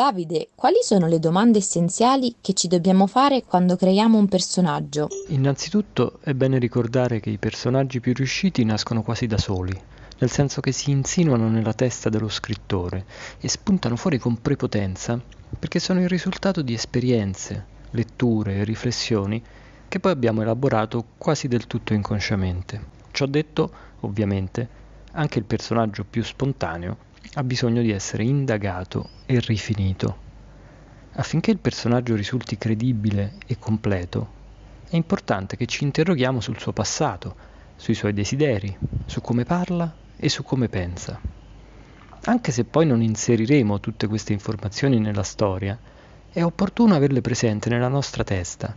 Davide, quali sono le domande essenziali che ci dobbiamo fare quando creiamo un personaggio? Innanzitutto è bene ricordare che i personaggi più riusciti nascono quasi da soli, nel senso che si insinuano nella testa dello scrittore e spuntano fuori con prepotenza perché sono il risultato di esperienze, letture e riflessioni che poi abbiamo elaborato quasi del tutto inconsciamente. Ciò detto, ovviamente, anche il personaggio più spontaneo ha bisogno di essere indagato e rifinito. Affinché il personaggio risulti credibile e completo, è importante che ci interroghiamo sul suo passato, sui suoi desideri, su come parla e su come pensa. Anche se poi non inseriremo tutte queste informazioni nella storia, è opportuno averle presente nella nostra testa,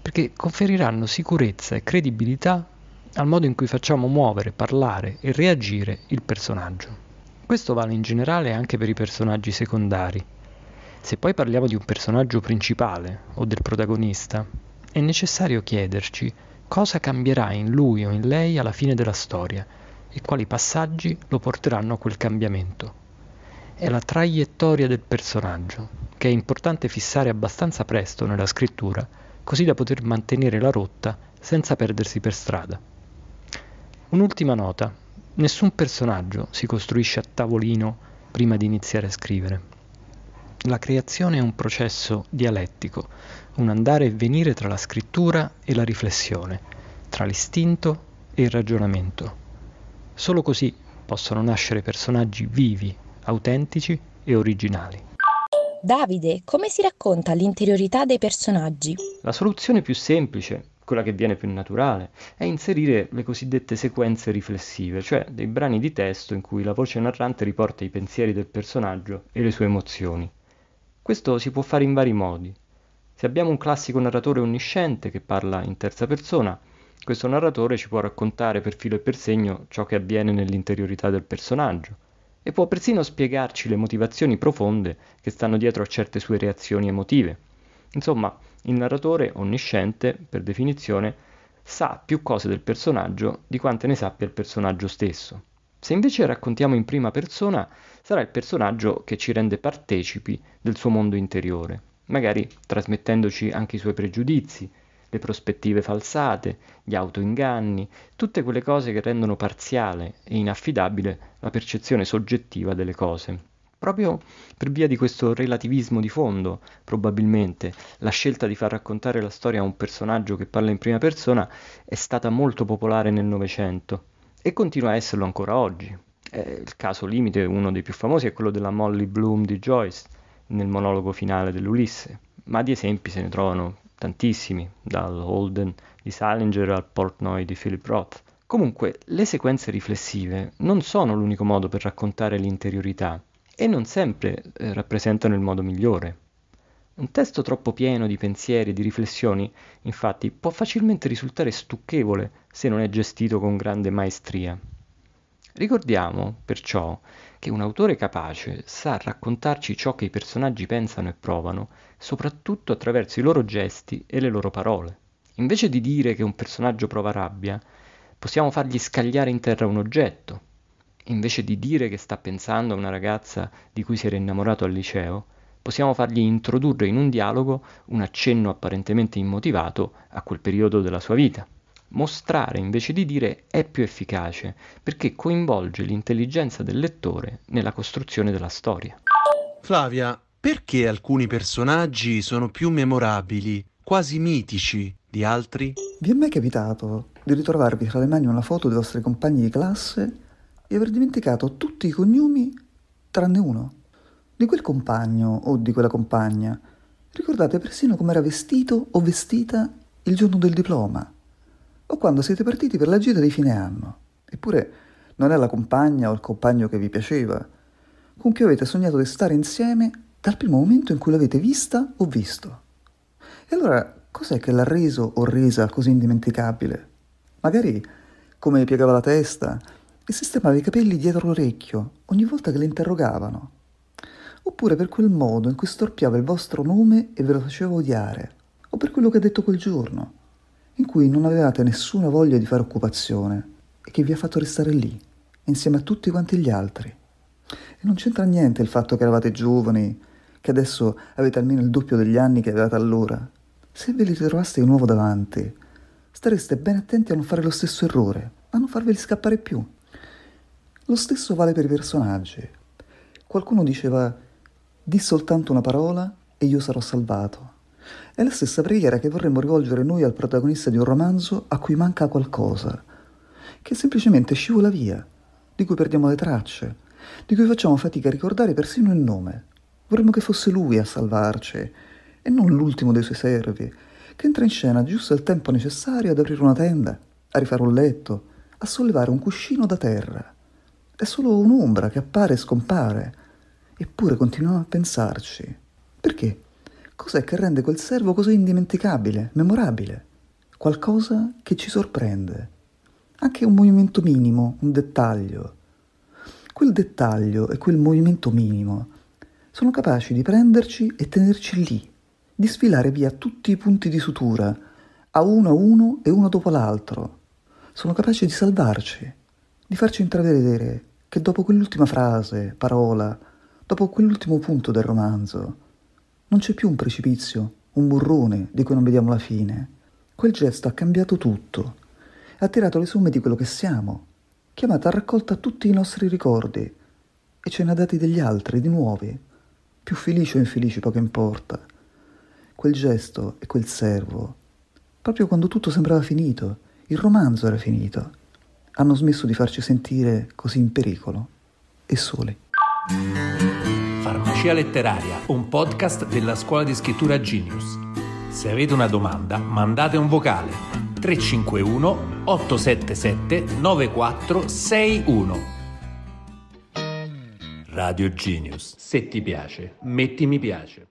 perché conferiranno sicurezza e credibilità al modo in cui facciamo muovere, parlare e reagire il personaggio. Questo vale in generale anche per i personaggi secondari. Se poi parliamo di un personaggio principale o del protagonista, è necessario chiederci cosa cambierà in lui o in lei alla fine della storia e quali passaggi lo porteranno a quel cambiamento. È la traiettoria del personaggio, che è importante fissare abbastanza presto nella scrittura, così da poter mantenere la rotta senza perdersi per strada. Un'ultima nota Nessun personaggio si costruisce a tavolino prima di iniziare a scrivere. La creazione è un processo dialettico, un andare e venire tra la scrittura e la riflessione, tra l'istinto e il ragionamento. Solo così possono nascere personaggi vivi, autentici e originali. Davide, come si racconta l'interiorità dei personaggi? La soluzione più semplice quella che viene più naturale, è inserire le cosiddette sequenze riflessive, cioè dei brani di testo in cui la voce narrante riporta i pensieri del personaggio e le sue emozioni. Questo si può fare in vari modi. Se abbiamo un classico narratore onnisciente che parla in terza persona, questo narratore ci può raccontare per filo e per segno ciò che avviene nell'interiorità del personaggio e può persino spiegarci le motivazioni profonde che stanno dietro a certe sue reazioni emotive. Insomma, il narratore, onnisciente, per definizione, sa più cose del personaggio di quante ne sappia il personaggio stesso. Se invece raccontiamo in prima persona, sarà il personaggio che ci rende partecipi del suo mondo interiore, magari trasmettendoci anche i suoi pregiudizi, le prospettive falsate, gli autoinganni, tutte quelle cose che rendono parziale e inaffidabile la percezione soggettiva delle cose proprio per via di questo relativismo di fondo, probabilmente. La scelta di far raccontare la storia a un personaggio che parla in prima persona è stata molto popolare nel Novecento e continua a esserlo ancora oggi. Eh, il caso limite, uno dei più famosi, è quello della Molly Bloom di Joyce nel monologo finale dell'Ulisse, ma di esempi se ne trovano tantissimi, dal Holden di Salinger al Portnoy di Philip Roth. Comunque, le sequenze riflessive non sono l'unico modo per raccontare l'interiorità, e non sempre eh, rappresentano il modo migliore. Un testo troppo pieno di pensieri e di riflessioni, infatti, può facilmente risultare stucchevole se non è gestito con grande maestria. Ricordiamo, perciò, che un autore capace sa raccontarci ciò che i personaggi pensano e provano, soprattutto attraverso i loro gesti e le loro parole. Invece di dire che un personaggio prova rabbia, possiamo fargli scagliare in terra un oggetto, invece di dire che sta pensando a una ragazza di cui si era innamorato al liceo, possiamo fargli introdurre in un dialogo un accenno apparentemente immotivato a quel periodo della sua vita. Mostrare invece di dire è più efficace perché coinvolge l'intelligenza del lettore nella costruzione della storia. Flavia, perché alcuni personaggi sono più memorabili, quasi mitici, di altri? Vi è mai capitato di ritrovarvi tra le mani una foto dei vostri compagni di classe e aver dimenticato tutti i cognomi tranne uno. Di quel compagno o di quella compagna. Ricordate persino come era vestito o vestita il giorno del diploma o quando siete partiti per la gita di fine anno. Eppure non è la compagna o il compagno che vi piaceva, con cui avete sognato di stare insieme dal primo momento in cui l'avete vista o visto. E allora cos'è che l'ha reso o resa così indimenticabile? Magari come piegava la testa, e sistemava i capelli dietro l'orecchio ogni volta che le interrogavano. Oppure per quel modo in cui storpiava il vostro nome e ve lo faceva odiare, o per quello che ha detto quel giorno, in cui non avevate nessuna voglia di fare occupazione e che vi ha fatto restare lì, insieme a tutti quanti gli altri. E non c'entra niente il fatto che eravate giovani, che adesso avete almeno il doppio degli anni che avevate allora. Se ve li ritrovaste di nuovo davanti, stareste ben attenti a non fare lo stesso errore, a non farveli scappare più. Lo stesso vale per i personaggi. Qualcuno diceva di soltanto una parola e io sarò salvato. È la stessa preghiera che vorremmo rivolgere noi al protagonista di un romanzo a cui manca qualcosa, che semplicemente scivola via, di cui perdiamo le tracce, di cui facciamo fatica a ricordare persino il nome. Vorremmo che fosse lui a salvarci, e non l'ultimo dei suoi servi, che entra in scena giusto il tempo necessario ad aprire una tenda, a rifare un letto, a sollevare un cuscino da terra è solo un'ombra che appare e scompare. Eppure continuiamo a pensarci. Perché? Cos'è che rende quel servo così indimenticabile, memorabile? Qualcosa che ci sorprende. Anche un movimento minimo, un dettaglio. Quel dettaglio e quel movimento minimo sono capaci di prenderci e tenerci lì, di sfilare via tutti i punti di sutura, a uno a uno e uno dopo l'altro. Sono capaci di salvarci, di farci intravedere che dopo quell'ultima frase, parola, dopo quell'ultimo punto del romanzo, non c'è più un precipizio, un burrone di cui non vediamo la fine. Quel gesto ha cambiato tutto, ha tirato le somme di quello che siamo, chiamata a raccolta tutti i nostri ricordi e ce ne ha dati degli altri, di nuovi, più felici o infelici, poco importa. Quel gesto e quel servo, proprio quando tutto sembrava finito, il romanzo era finito hanno smesso di farci sentire così in pericolo e soli. Farmacia Letteraria, un podcast della scuola di scrittura Genius. Se avete una domanda, mandate un vocale 351 877 9461. Radio Genius. Se ti piace, metti mi piace.